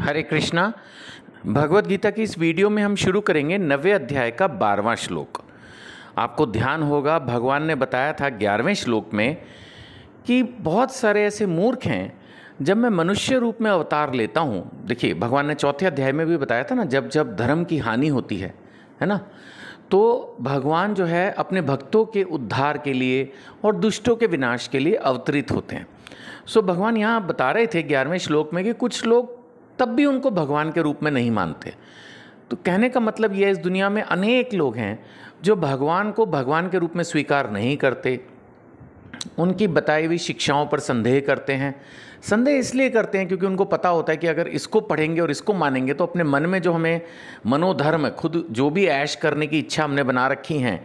हरे कृष्णा भगवत गीता की इस वीडियो में हम शुरू करेंगे नवे अध्याय का बारहवां श्लोक आपको ध्यान होगा भगवान ने बताया था ग्यारहवें श्लोक में कि बहुत सारे ऐसे मूर्ख हैं जब मैं मनुष्य रूप में अवतार लेता हूँ देखिए भगवान ने चौथे अध्याय में भी बताया था ना जब जब धर्म की हानि होती है है ना तो भगवान जो है अपने भक्तों के उद्धार के लिए और दुष्टों के विनाश के लिए अवतरित होते हैं सो भगवान यहाँ बता रहे थे ग्यारहवें श्लोक में कि कुछ लोग तब भी उनको भगवान के रूप में नहीं मानते तो कहने का मतलब यह इस दुनिया में अनेक लोग हैं जो भगवान को भगवान के रूप में स्वीकार नहीं करते उनकी बताई हुई शिक्षाओं पर संदेह करते हैं संदेह इसलिए करते हैं क्योंकि उनको पता होता है कि अगर इसको पढ़ेंगे और इसको मानेंगे तो अपने मन में जो हमें मनोधर्म खुद जो भी ऐश करने की इच्छा हमने बना रखी हैं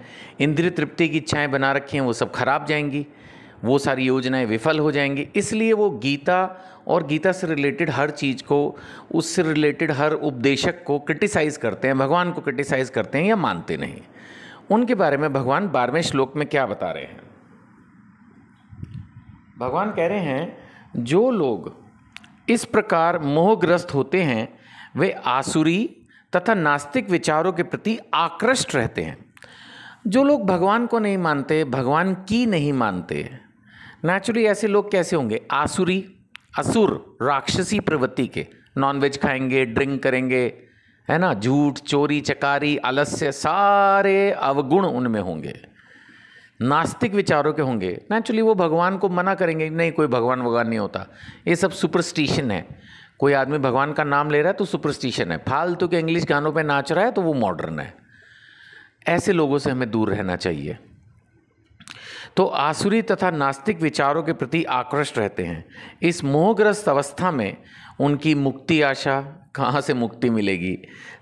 इंद्रिय तृप्ति की इच्छाएं बना रखी हैं वो सब खराब जाएंगी वो सारी योजनाएं विफल हो जाएंगी इसलिए वो गीता और गीता से रिलेटेड हर चीज़ को उससे रिलेटेड हर उपदेशक को क्रिटिसाइज़ करते हैं भगवान को क्रिटिसाइज़ करते हैं या मानते नहीं उनके बारे में भगवान बारहवें श्लोक में क्या बता रहे हैं भगवान कह रहे हैं जो लोग इस प्रकार मोहग्रस्त होते हैं वे आसुरी तथा नास्तिक विचारों के प्रति आकृष्ट रहते हैं जो लोग भगवान को नहीं मानते भगवान की नहीं मानते नेचुरली ऐसे लोग कैसे होंगे आसुरी असुर राक्षसी प्रवृत्ति के नॉनवेज खाएंगे ड्रिंक करेंगे है ना झूठ चोरी चकारी आलस्य सारे अवगुण उनमें होंगे नास्तिक विचारों के होंगे नेचुरली वो भगवान को मना करेंगे नहीं कोई भगवान भगवान नहीं होता ये सब सुपरस्टिशन है कोई आदमी भगवान का नाम ले रहा है तो सुपरस्टिशन है फालतू के इंग्लिश गानों पे नाच रहा है तो वो मॉडर्न है ऐसे लोगों से हमें दूर रहना चाहिए तो आसुरी तथा नास्तिक विचारों के प्रति आकृष्ट रहते हैं इस मोहग्रस्त अवस्था में उनकी मुक्ति आशा कहाँ से मुक्ति मिलेगी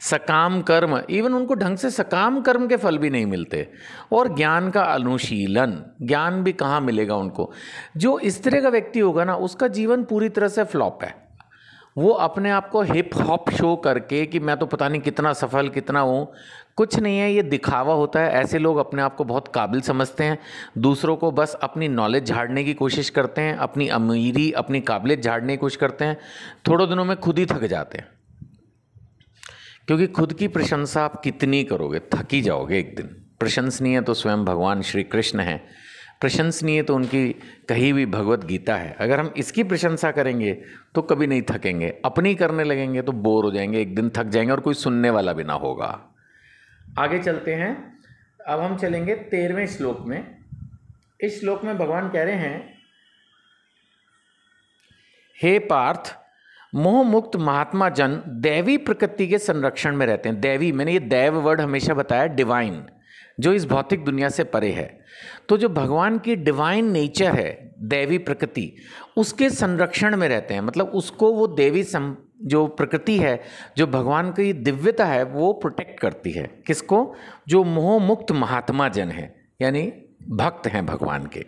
सकाम कर्म इवन उनको ढंग से सकाम कर्म के फल भी नहीं मिलते और ज्ञान का अनुशीलन ज्ञान भी कहाँ मिलेगा उनको जो इस तरह का व्यक्ति होगा ना उसका जीवन पूरी तरह से फ्लॉप है वो अपने आप को हिप हॉप शो करके कि मैं तो पता नहीं कितना सफल कितना हूँ कुछ नहीं है ये दिखावा होता है ऐसे लोग अपने आप को बहुत काबिल समझते हैं दूसरों को बस अपनी नॉलेज झाड़ने की कोशिश करते हैं अपनी अमीरी अपनी काबिलियत झाड़ने की कोशिश करते हैं थोड़े दिनों में खुद ही थक जाते हैं क्योंकि खुद की प्रशंसा आप कितनी करोगे थकी जाओगे एक दिन प्रशंसनीय तो स्वयं भगवान श्री कृष्ण हैं प्रशंसनीय तो उनकी कही हुई भगवत गीता है अगर हम इसकी प्रशंसा करेंगे तो कभी नहीं थकेंगे अपनी करने लगेंगे तो बोर हो जाएंगे एक दिन थक जाएंगे और कोई सुनने वाला भी ना होगा आगे चलते हैं अब हम चलेंगे तेरहवें श्लोक में इस श्लोक में भगवान कह रहे हैं हे पार्थ मोह मुक्त महात्मा जन दैवी प्रकृति के संरक्षण में रहते हैं दैवी मैंने ये दैव वर्ड हमेशा बताया डिवाइन जो इस भौतिक दुनिया से परे है तो जो भगवान की डिवाइन नेचर है दैवी प्रकृति उसके संरक्षण में रहते हैं मतलब उसको वो देवी सम जो प्रकृति है जो भगवान की दिव्यता है वो प्रोटेक्ट करती है किसको जो मोह मुक्त महात्मा जन है यानी भक्त हैं भगवान के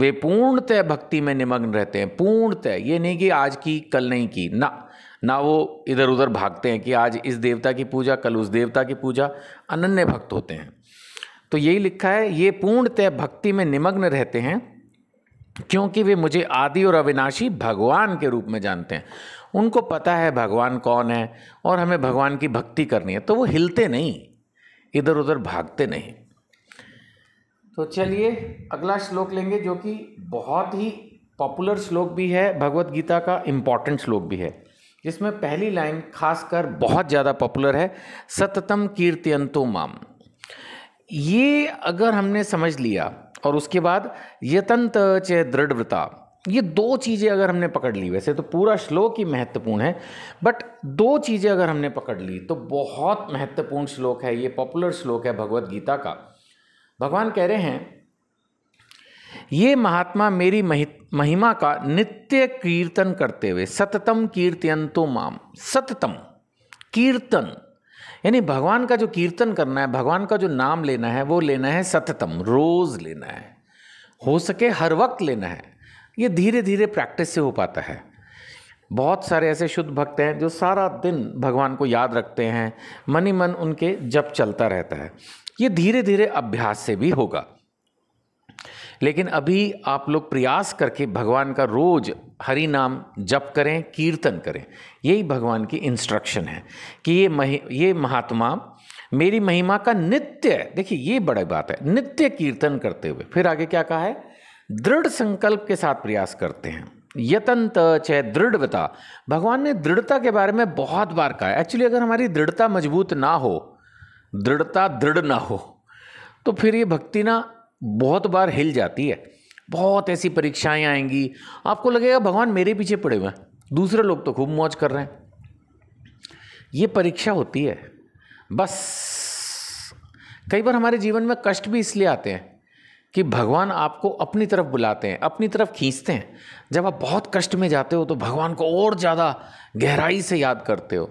वे पूर्णतः भक्ति में निमग्न रहते हैं पूर्णतः ये नहीं कि आज की कल नहीं की ना ना वो इधर उधर भागते हैं कि आज इस देवता की पूजा कल उस देवता की पूजा अनन्य भक्त होते हैं तो यही लिखा है ये पूर्णतः भक्ति में निमग्न रहते हैं क्योंकि वे मुझे आदि और अविनाशी भगवान के रूप में जानते हैं उनको पता है भगवान कौन है और हमें भगवान की भक्ति करनी है तो वो हिलते नहीं इधर उधर भागते नहीं तो चलिए अगला श्लोक लेंगे जो कि बहुत ही पॉपुलर श्लोक भी है भगवत गीता का इम्पॉर्टेंट श्लोक भी है जिसमें पहली लाइन खासकर बहुत ज़्यादा पॉपुलर है सततम कीर्त्यंतो माम ये अगर हमने समझ लिया और उसके बाद यतंत च दृढ़ता ये दो चीज़ें अगर हमने पकड़ ली वैसे तो पूरा श्लोक ही महत्वपूर्ण है बट दो चीज़ें अगर हमने पकड़ ली तो बहुत महत्वपूर्ण श्लोक है ये पॉपुलर श्लोक है भगवत गीता का भगवान कह रहे हैं ये महात्मा मेरी महिमा का नित्य कीर्तन करते हुए सततम कीर्तियंतो माम सततम कीर्तन यानी भगवान का जो कीर्तन करना है भगवान का जो नाम लेना है वो लेना है सततम रोज़ लेना है हो सके हर वक्त लेना है ये धीरे धीरे प्रैक्टिस से हो पाता है बहुत सारे ऐसे शुद्ध भक्त हैं जो सारा दिन भगवान को याद रखते हैं मन ही मन उनके जप चलता रहता है ये धीरे धीरे अभ्यास से भी होगा लेकिन अभी आप लोग प्रयास करके भगवान का रोज हरि नाम जप करें कीर्तन करें यही भगवान की इंस्ट्रक्शन है कि ये महि ये महात्मा मेरी महिमा का नित्य है देखिए ये बड़ी बात है नित्य कीर्तन करते हुए फिर आगे क्या कहा है दृढ़ संकल्प के साथ प्रयास करते हैं यतन चाहे दृढ़ता भगवान ने दृढ़ता के बारे में बहुत बार कहा है एक्चुअली अगर हमारी दृढ़ता मजबूत ना हो दृढ़ता दृढ़ ना हो तो फिर ये भक्ति ना बहुत बार हिल जाती है बहुत ऐसी परीक्षाएं आएंगी आपको लगेगा भगवान मेरे पीछे पड़े हुए हैं दूसरे लोग तो खूब मौज कर रहे हैं ये परीक्षा होती है बस कई बार हमारे जीवन में कष्ट भी इसलिए आते हैं कि भगवान आपको अपनी तरफ बुलाते हैं अपनी तरफ खींचते हैं जब आप बहुत कष्ट में जाते हो तो भगवान को और ज़्यादा गहराई से याद करते हो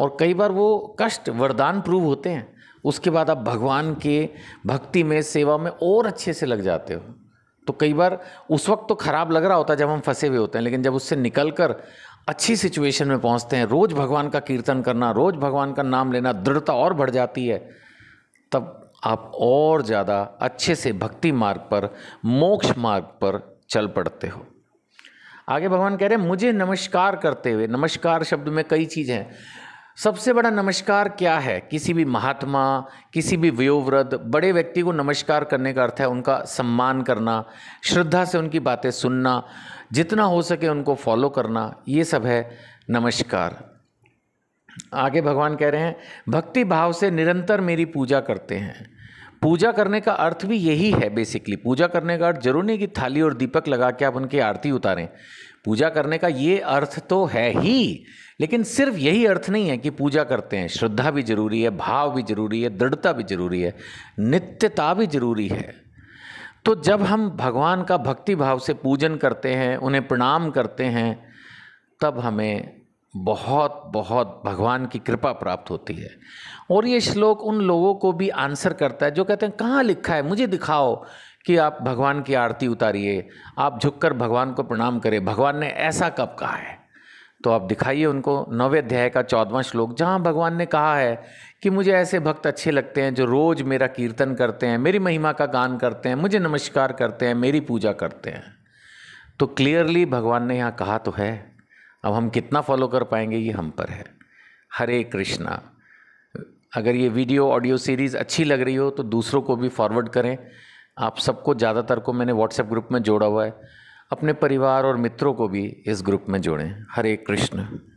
और कई बार वो कष्ट वरदान प्रूव होते हैं उसके बाद आप भगवान के भक्ति में सेवा में और अच्छे से लग जाते हो तो कई बार उस वक्त तो ख़राब लग रहा होता है जब हम फंसे हुए होते हैं लेकिन जब उससे निकल कर अच्छी सिचुएशन में पहुंचते हैं रोज़ भगवान का कीर्तन करना रोज़ भगवान का नाम लेना दृढ़ता और बढ़ जाती है तब आप और ज़्यादा अच्छे से भक्ति मार्ग पर मोक्ष मार्ग पर चल पड़ते हो आगे भगवान कह रहे हैं मुझे नमस्कार करते हुए नमस्कार शब्द में कई चीज़ें हैं सबसे बड़ा नमस्कार क्या है किसी भी महात्मा किसी भी वयोवृद्ध बड़े व्यक्ति को नमस्कार करने का अर्थ है उनका सम्मान करना श्रद्धा से उनकी बातें सुनना जितना हो सके उनको फॉलो करना ये सब है नमस्कार आगे भगवान कह रहे हैं भक्ति भाव से निरंतर मेरी पूजा करते हैं पूजा करने का अर्थ भी यही है बेसिकली पूजा करने का अर्थ जरूरी नहीं कि थाली और दीपक लगा के आप उनकी आरती उतारें पूजा करने का ये अर्थ तो है ही लेकिन सिर्फ यही अर्थ नहीं है कि पूजा करते हैं श्रद्धा भी जरूरी है भाव भी जरूरी है दृढ़ता भी जरूरी है नित्यता भी जरूरी है तो जब हम भगवान का भक्ति भाव से पूजन करते हैं उन्हें प्रणाम करते हैं तब हमें बहुत बहुत भगवान की कृपा प्राप्त होती है और ये श्लोक उन लोगों को भी आंसर करता है जो कहते हैं कहाँ लिखा है मुझे दिखाओ कि आप भगवान की आरती उतारिए आप झुककर भगवान को प्रणाम करें भगवान ने ऐसा कब कहा है तो आप दिखाइए उनको नवे अध्याय का चौदवा श्लोक जहाँ भगवान ने कहा है कि मुझे ऐसे भक्त अच्छे लगते हैं जो रोज़ मेरा कीर्तन करते हैं मेरी महिमा का गान करते हैं मुझे नमस्कार करते हैं मेरी पूजा करते हैं तो क्लियरली भगवान ने यहाँ कहा तो है अब हम कितना फॉलो कर पाएंगे ये हम पर है हरे कृष्णा अगर ये वीडियो ऑडियो सीरीज़ अच्छी लग रही हो तो दूसरों को भी फॉरवर्ड करें आप सबको ज़्यादातर को मैंने व्हाट्सएप ग्रुप में जोड़ा हुआ है अपने परिवार और मित्रों को भी इस ग्रुप में जोड़ें हरे कृष्ण